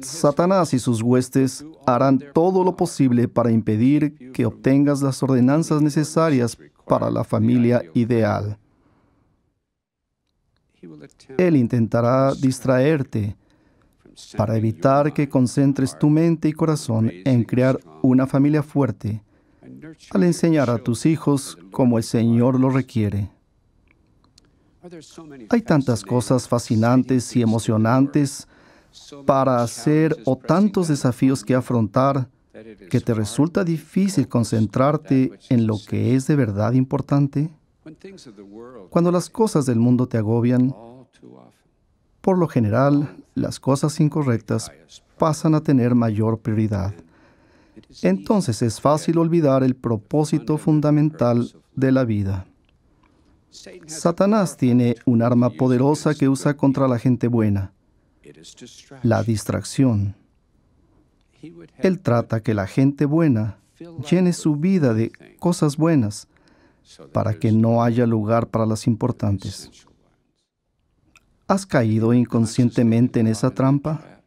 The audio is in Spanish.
Satanás y sus huestes harán todo lo posible para impedir que obtengas las ordenanzas necesarias para la familia ideal. Él intentará distraerte para evitar que concentres tu mente y corazón en crear una familia fuerte al enseñar a tus hijos como el Señor lo requiere. Hay tantas cosas fascinantes y emocionantes para hacer o tantos desafíos que afrontar que te resulta difícil concentrarte en lo que es de verdad importante? Cuando las cosas del mundo te agobian, por lo general las cosas incorrectas pasan a tener mayor prioridad. Entonces es fácil olvidar el propósito fundamental de la vida. Satanás tiene un arma poderosa que usa contra la gente buena la distracción. Él trata que la gente buena llene su vida de cosas buenas para que no haya lugar para las importantes. ¿Has caído inconscientemente en esa trampa?